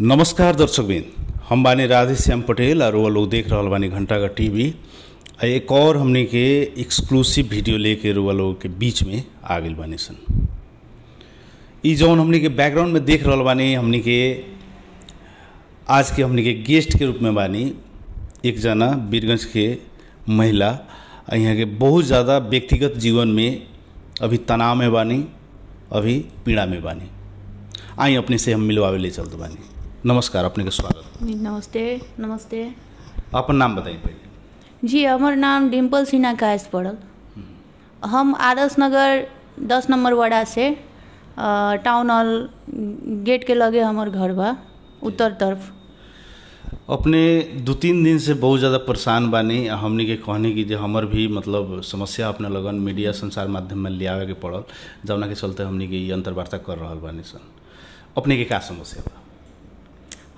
नमस्कार दर्शकबिन हम बानी राधे श्याम पटेल और वो लोग देख रहा बानी घंटा का टीवी एक और हमने के एक्सक्लूसिव वीडियो लेके रुआ लोग के बीच में आ गए बानी सन ई जौन हमने के बैकग्राउंड में देख रहा बानी हमने के आज के हमने के गेस्ट के रूप में बानी एक जना बीरगंज के महिला यहाँ के बहुत ज़्यादा व्यक्तिगत जीवन में अभी तनाव में बानी अभी पीड़ा में बानी आई अपने से हम मिलवावे ले चलते बानी नमस्कार अपने का स्वागत नमस्ते नमस्ते अपन नाम बताइए पहले जी हमर नाम डिम्पल सिन्हा कायस पड़ल हम्म। हम आदर्श नगर दस नंबर वड़ा से टाउन हॉल गेट के लगे हमार घर बा उत्तर तरफ अपने दो तीन दिन से बहुत ज़्यादा परेशान बानी हमने के कहने की जो हमर भी मतलब समस्या अपने लगन मीडिया संसार माध्यम में लियावे के पड़ल जौना के चलते हमने के अंतर्वार्ता कर रहा बानी सन अपने के क्या समस्या बा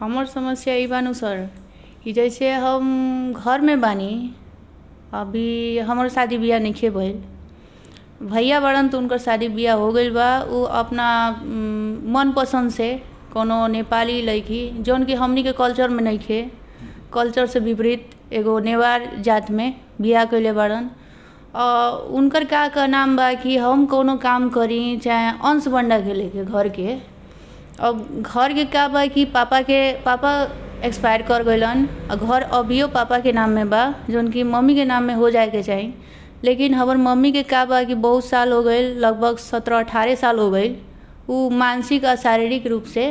हमार समस्या ई बानू सर कि जैसे हम घर में बानी अभी हमार शादी ब्याह नहीं भइल भैया बड़न तो उनकर शादी ब्याह हो गई बा उ अपना मनपसंद से कोनो नेपाली लड़की जो कि हमनी के कल्चर में नहीं खे कल्चर से विपरीत एगो नेवार जात में ब्याह कैले बड़न और उनकर का का नाम बा कि हम कोनो काम करी चाहे अंश बंडा के लेके घर के और घर के क्या बा कि पापा के पापा एक्सपायर कर गलन और घर अभियो पापा के नाम में बा जो उनकी मम्मी के नाम में हो जाए के चाहिए लेकिन हमार मम्मी के क्या बा कि बहुत साल हो गए लगभग सत्रह अठारह साल हो गए वो मानसिक और शारीरिक रूप से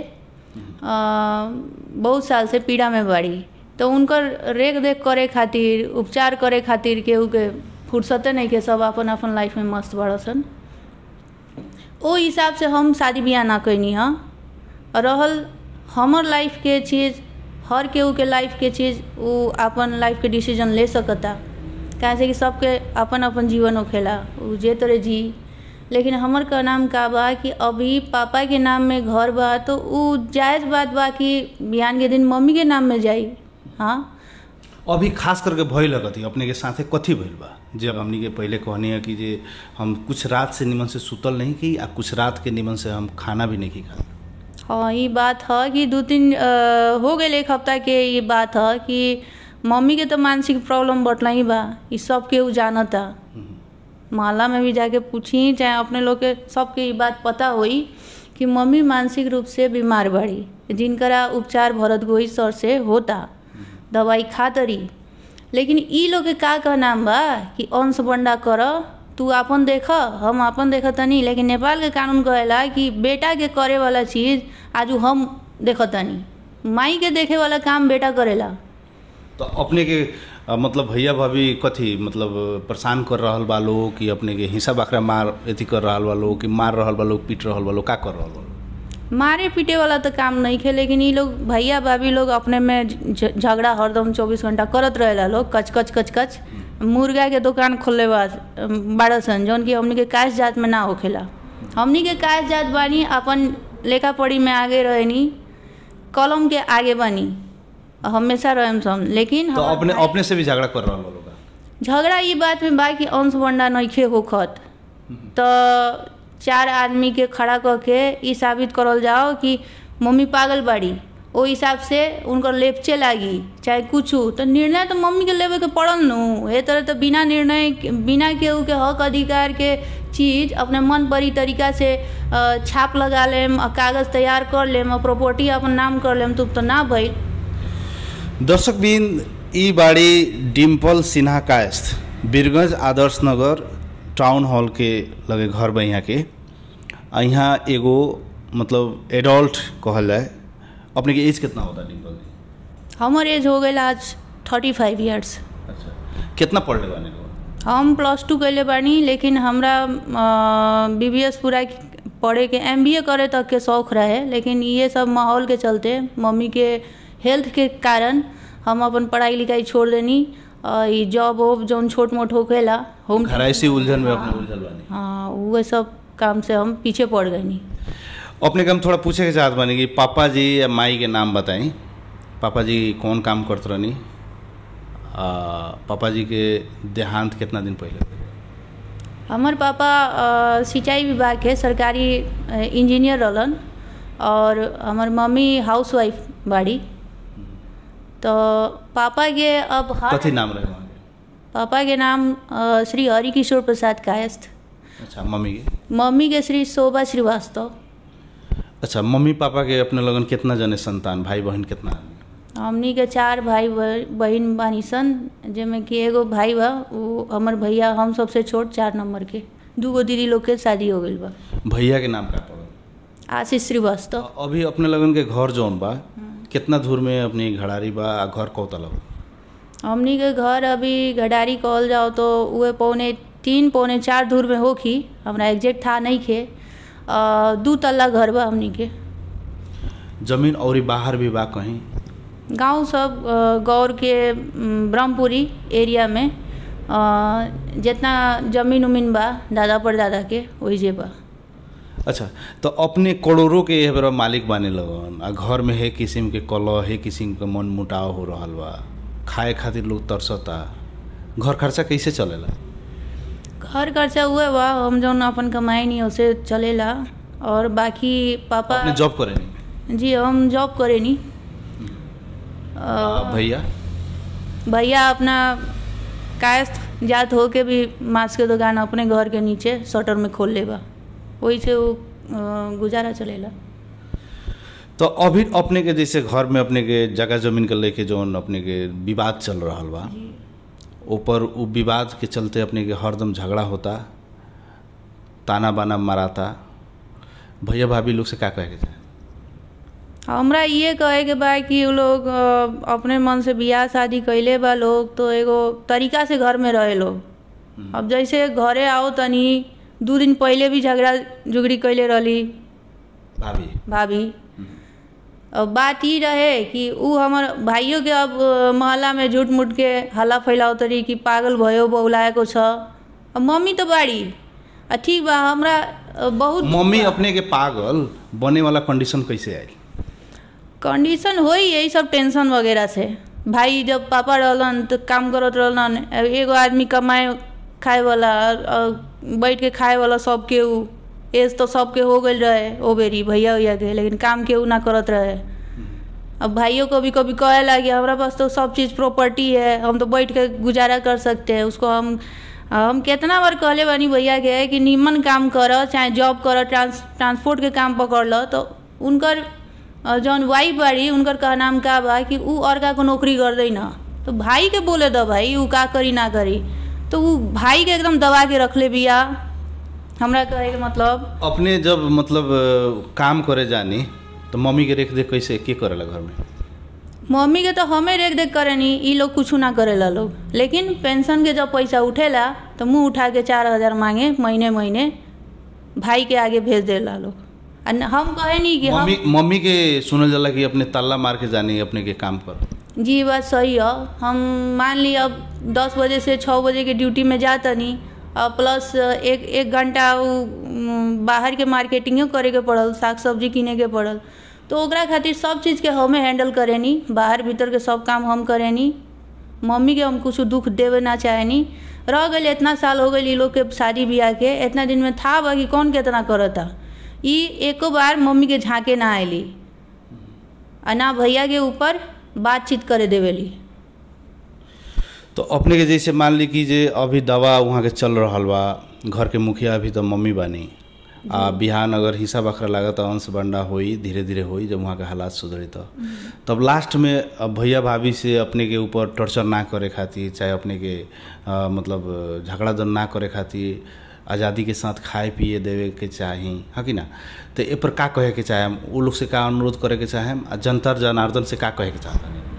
हम्म। बहुत साल से पीड़ा में बढ़ी तो उनकर रेख देख करे खातिर उपचार करे खातिर केहू के फुर्सते नहीं के सब अपन अपन लाइफ में मस्त बड़सन ओ हिसाब से हम शादी ब्याह ना कैनी हाँ रहल हमर लाइफ के चीज़ हर केहू के लाइफ के चीज़ उ अपन लाइफ के डिसीजन ले सकता कैसे से कि सबके अपन अपन जीवन उखेला उ जे तरह जी लेकिन हमर का नाम का बा कि अभी पापा के नाम में घर बा तो उ जायज़ बात बा कि बयान के दिन मम्मी के नाम में जाई हाँ अभी खास करके भय लगत अपने के साथे कथी भइल बा जब हमनी के पहले कहनी है कि जे हम कुछ रात से निमन से सुतल नहीं की आ कुछ रात के निमन से हम खाना भी नहीं की खाते हाँ ये बात है कि दो तीन हो गए एक हफ्ता के ये बात है कि मम्मी के तो मानसिक प्रॉब्लम बटल ही बा ये सब केहू जानता हम्म। माला में भी जाके पूछी चाहे अपने लोग के सबके ये बात पता हुई कि मम्मी मानसिक रूप से बीमार बड़ी जिनका उपचार भरत गोई सर से होता हम्म। दवाई खातरी लेकिन ई लोग के का का नाम बा कि अंश बंडा कर तू अपन देख हम अपन देख तनी लेकिन नेपाल के कानून कहला कि बेटा के करे वाला चीज़ आज हम देख तनी माई के देखे वाला काम बेटा करेला तो अपने के आ, मतलब भैया भाभी कथी मतलब परेशान कर रहा लोग कि अपने के हिंसा बाख्रा मार अथी कर रहा लोग कि मार रहा बालो पीट रहा लोग का कर रहा बालो मारे पीटे वाला तो काम नहीं खे लेकिन ये लोग भैया भाभी लोग अपने में झगड़ा हरदम चौबीस घंटा करत रहे लोग कच कच कच कच मुर्गा के दुकान खोले बारह सन जौन की हमनी काश जात में ना होखेला हमनी के काश जात बानी अपन लेखा पढ़ी में आगे रहनी कलम के आगे बनी हमेशा रहम सम लेकिन तो अपने अपने से भी झगड़ा कर रहा झगड़ा ये बात में बा कि अंश बंडा नइखे होखत तो चार आदमी के खड़ा करके ये साबित करल जाओ कि मम्मी पागल बाड़ी ओ हिसाब से उनको लेपचे लागी चाहे कुछ तो निर्णय तो मम्मी के लेवे के पड़ल न ए तरह तो बिना निर्णय बिना केहू के हक अधिकार के चीज़ अपने मन परी तरीका से छाप लगा लेम कागज़ तैयार कर लेम प्रॉपर्टी अपन नाम कर लेम तुम तो, तो ना भइल दर्शक बिन ई बाड़ी डिम्पल सिन्हा कायस्थ बीरगंज आदर्श नगर टाउन हॉल के लगे घर बहिया के यहाँ एगो मतलब एडल्ट कहल जाए अपने की एज कितना होता है डिम्पल जी हमारे एज हो गए आज थर्टी फाइव ईयर्स अच्छा कितना पढ़ बानी हम प्लस टू कैले बानी लेकिन हमरा बी बी एस पूरा पढ़े के एम बी ए करे तक के शौक रहे लेकिन ये सब माहौल के चलते मम्मी के हेल्थ के कारण हम अपन पढ़ाई लिखाई छोड़ देनी ये जॉब वॉब जो छोट मोट होकेला होम उलझन में अपने उलझल हाँ वह सब काम से हम पीछे पड़ गए नहीं अपने काम थोड़ा पूछे के साथ कि पापा जी या माई के नाम बताएं पापा जी कौन काम करते रहनी पापा जी के देहांत कितना दिन पहले हमार पापा सिंचाई विभाग के सरकारी इंजीनियर रहन और हमार मम्मी हाउस वाइफ बाड़ी तो पापा के अब कथी नाम रहे पापा के नाम श्री हरिकिशोर प्रसाद कायस्थ अच्छा मम्मी के मम्मी के श्री शोभा श्रीवास्तव अच्छा मम्मी पापा के अपने लगन कितना जने संतान भाई बहन कितना हमनी के चार भाई बहन बानी सन जैमें कि एगो भाई बा वो हमर भैया हम सबसे छोट चार नंबर के दूगो दीदी लोग के शादी हो गई बा भैया के नाम का आशीष श्रीवास्तव अभी अपने लगन के घर जौन बा हम्म। कितना दूर में अपनी घड़ारी बा आ घर कौतल हमनी के घर अभी घड़ारी कहल जाओ तो वह पौने तीन पौने चार दूर में हो कि हमारा एग्जैक्ट था नहीं खे दू तल्ला घर बा हमनी के जमीन और बाहर भी बा कहीं गांव सब गौर के ब्रह्मपुरी एरिया में जितना जमीन उमीन बा दादा पर दादा के वही बा अच्छा तो अपने करोड़ों के मालिक बने लगन आ घर में है किसिम के कल है किसिम के मन मुटाव हो रहा बा खाए खातिर लोग तरसता घर खर्चा कैसे चलेला घर खर्चा हुए बा हम जो अपन कमाई नहीं उसे चलेला और बाकी पापा जॉब करे नहीं जी हम जॉब करे नहीं भैया भैया अपना कायस्थ जात हो के भी मांस के दुकान अपने घर के नीचे शटर में खोल ले वही से वो गुजारा चलेला तो अभी अपने के जैसे घर में अपने के जगह जमीन के लेके जो अपने के विवाद चल रहा बा ऊपर विवाद के चलते अपने के हरदम झगड़ा होता ताना बाना मराता भैया भाभी लोग से क्या कहे थे हमरा ये कहे के बा कि लोग अपने मन से बियाह शादी कैले बा लोग तो एगो तरीका से घर में रहे लोग हम्म। अब जैसे घरे आओ तनी दू दिन पहले भी झगड़ा झुगड़ी कैले रही भाभी भाभी बात ये रहे कि उ हमर भाइयों के अब मोहल्ला में झूठ मूठ के हल्ला फैलाओ तरी कि पागल भयो बौलाएको छ मम्मी तो बाड़ी आ ठीक बा हमरा बहुत मम्मी अपने के पागल बने वाला कंडीशन कैसे आई कंडीशन हो यही सब टेंशन वगैरह से भाई जब पापा रहलन तो काम करत रहलन एगो आदमी कमाए खाए वाला बैठ के खाए वाला सब केहू एज तो सबके हो गए रहे ओ बेरी भैया भैया के लेकिन काम केहू ना करत रहे हम्म। अब भाइयों को भी कभी कहे लगे हमारा पास तो सब चीज़ प्रॉपर्टी है हम तो बैठ के गुजारा कर सकते हैं उसको हम हम कितना बार कहले बनी भैया के कि निमन काम कर चाहे जॉब कर ट्रांस ट्रांसपोर्ट के काम पकड़ लो तो उनकर जौन वाइफ बड़ी उनकर हम का बा कि ऊ और का को नौकरी कर दी ना तो भाई के बोले दो भाई उ का करी ना करी तो ऊ भाई के एकदम दबा के रख ले बिया हमरा कहे के मतलब अपने जब मतलब काम करे जानी तो मम्मी के रेख देख कैसे के करे घर में मम्मी के तो हमें रेख देख करेनी ई लोग कुछ ना करे ला लोग लेकिन पेंशन के जब पैसा उठेला तो मुँह उठा के चार हज़ार मांगे महीने महीने भाई के आगे भेज ला लोग हम कहे नहीं कि मम्मी हम... मम्मी के सुनल जाला कि अपने ताला मार के जानी अपने के काम पर जी बात सही है हम मान ली अब दस बजे से छः बजे के ड्यूटी में जाता नहीं प्लस एक एक घंटा बाहर के मार्केटिंग करे के पड़ल साग सब्जी किने के पड़ल तो ओकरा खातिर सब चीज़ के हमें हैंडल करेनी बाहर भीतर के सब काम हम करेनी मम्मी के हम कुछ दुख देवे ना चाहेनी रह गए इतना साल हो गई लोग के शादी ब्याह के इतना दिन में था बा कि कौन कितना करता एको बार मम्मी के झाँके ना आयली आ ना भैया के ऊपर बातचीत करे देवेली तो अपने के जैसे मान ली कि जे अभी दवा वहाँ के चल रहा बा घर के मुखिया अभी तो मम्मी बनी आ बिहान अगर हिस्सा बखरा लगा अंश बंडा होई धीरे धीरे होई जब वहाँ के हालात सुधरे तो तब लास्ट में भैया भाभी से अपने के ऊपर टॉर्चर ना करे खातिर चाहे अपने के आ, मतलब झगड़ा जन ना करे खातिर आज़ादी के साथ खाए पिए देवे के चाही हाँ कि ना तो ए पर का कहे के चाहे वो लोग से का अनुरोध करे के चाहे जनता जनार्दन से का कहे के चाहता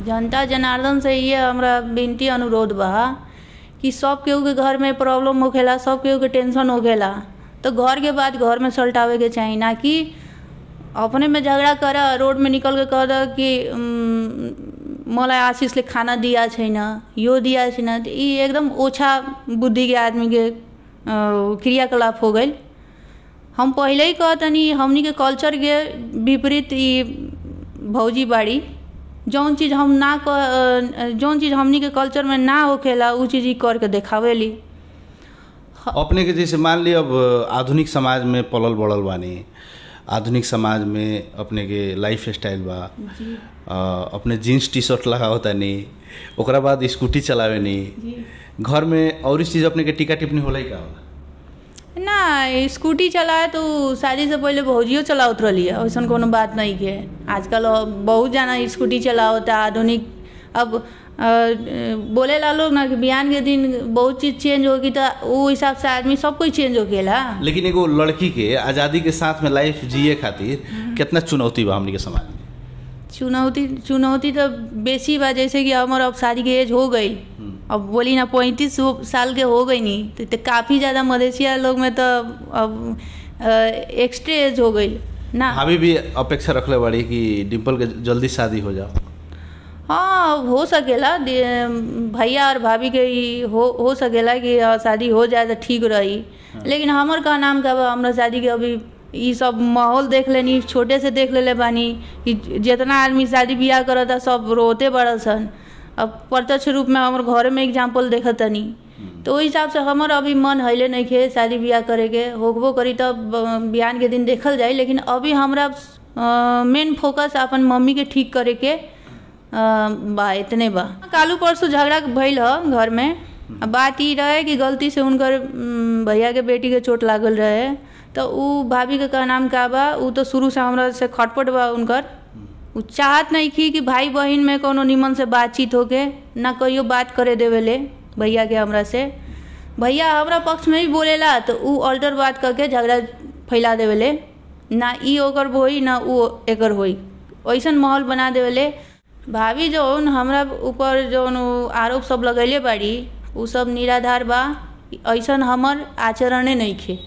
जनता जनार्दन से ये हमारा विनती अनुरोध बा कि सब केहू के घर में प्रॉब्लम होखेला सब केहू के टेंशन होखेला तो घर के बाद घर में सल्टावे के चाहिए ना कि अपने में झगड़ा कर रोड में निकल के कह दें कि आशीष ले खाना दिया ना यो दिया ना तो एकदम ओछा बुद्धि के आदमी के क्रियाकलाप हो गई हम पहले ही कहतनी हमनी के कल्चर के विपरीत भौजी बाड़ी जौन चीज़ हम ना कर जौन चीज़ हमनी के कल्चर में ना होखेला उ चीज़ करके देखावेली अपने के जैसे मान ली अब आधुनिक समाज में पलल बढ़ल बानी आधुनिक समाज में अपने के लाइफ स्टाइल बा जी। अपने जीन्स टी शर्ट लगाओ तनी ओकरा बाद स्कूटी चलावे घर में और इस चीज़ अपने के टीका टिप्पणी होला ही का होला ना स्कूटी चलाए तो शादी से पहले भौजियो चलावत रही है वैसा को बात नहीं के आजकल बहुत जाना स्कूटी चलावता आधुनिक अब बोले ला लोग ना कि बिहान के दिन बहुत चीज चेंज होगी तो वो हिसाब से आदमी सब कुछ चेंज हो गया लेकिन एगो लड़की के आज़ादी के साथ में लाइफ जिये खातिर हम्म। कितना चुनौती बा हमने के समाज में चुनौती चुनौती तो बेसी बा जैसे कि हमारे अब शादी के एज हो गई अब बोली ना पैंतीस साल के हो गई नहीं तो काफ़ी ज़्यादा मधेसिया लोग में तो अब एक्स्ट्रा एज हो गई ना अभी भी अपेक्षा रखने बड़ी कि डिम्पल के जल्दी शादी हो जाओ हाँ हो सकेला भैया और भाभी के हो हो सकेला कि शादी हो जाए तो ठीक रही हाँ। लेकिन हमर का नाम का हमारा शादी के अभी ये सब माहौल देख लेनी छोटे से देख ले बानी कि जितना आदमी शादी ब्याह करता सब रोते बड़ा सन अब प्रत्यक्ष रूप में घर में एग्जाम्पल देख देखतनी तो वही हिसाब से हमारे अभी मन हइले नहीं खे शादी ब्याह करे के होबो करी तब के दिन देखल जाए लेकिन अभी हमारा मेन फोकस अपन के ठीक के बा इतने बा कालू परसू झगड़ा भैल ह घर में हम्म। बात ई रहे कि गलती से उनकर भैया के बेटी के चोट लागल रहे तो उ भाभी के कहना नाम का बा तो शुरू से हमारे से खटपट बा उनकर चाहत नहीं थी कि भाई बहन में कोनो निमन से बातचीत होके ना कहियो बात करे देवे ले भैया के हमरा से भैया हमरा पक्ष में ही बोलेला तो ऊ अल्टर बात करके झगड़ा फैला ले ना ई ओकर होई ना ऊ एकर होई ऐसा माहौल बना ले भाभी जौन हमरा ऊपर जौन आरोप सब लगैले बाड़ी उ सब निराधार बा ऐसा हमर आचरण नहीं खे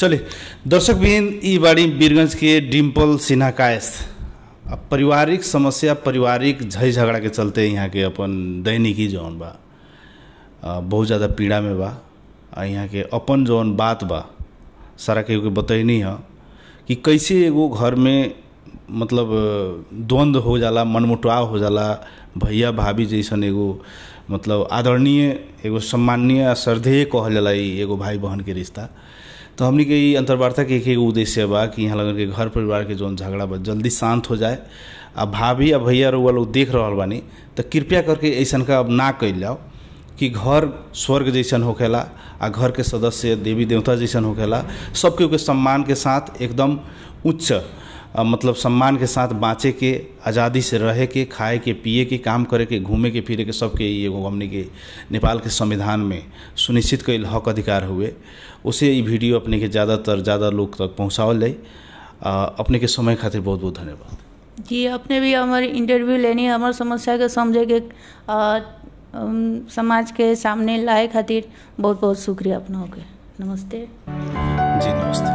चलिए दर्शक बीन ई बाड़ी बीरगंज के डिम्पल सिन्हा कायस अब पारिवारिक समस्या पारिवारिक झई झगड़ा के चलते यहाँ के अपन दैनिकी जौन बा बहुत ज़्यादा पीड़ा में बा यहाँ के अपन जौन बात बा सारा केहू के बतैनी है कि कैसे एगो घर में मतलब द्वंद्व हो जाला मनमुटाव हो जाला भैया भाभी जैसन एगो मतलब आदरणीय एगो सम्माननीय श्रद्धेय कहल जाला एगो भाई बहन के रिश्ता तो हमने के अंतर्वार्ता के एक ही उद्देश्य बा कि यहाँ लगन के घर परिवार के जौन झगड़ा बा जल्दी शांत हो जाए आ भाभी आ भैया रुआ लोग देख रहा बानी तो कृपया करके ऐसा का अब ना कर जाओ कि घर स्वर्ग जैसा होखेला आ घर के सदस्य देवी देवता जैसन होखेला सबके के सम्मान के साथ एकदम उच्च मतलब सम्मान के साथ बाँचे के आज़ादी से रहे के खाए के पिए के काम करे के घूमे के फिरे के सबके ये हमने के नेपाल के संविधान में सुनिश्चित कल हक अधिकार हुए उसे ये वीडियो अपने के ज़्यादातर ज़्यादा लोग तक पहुँचावल जाए अपने के समय खातिर बहुत बहुत धन्यवाद जी अपने भी हमारे इंटरव्यू लेनी हमारे समस्या के समझे के समाज के सामने लाए खातिर बहुत बहुत शुक्रिया अपना हो नमस्ते जी नमस्ते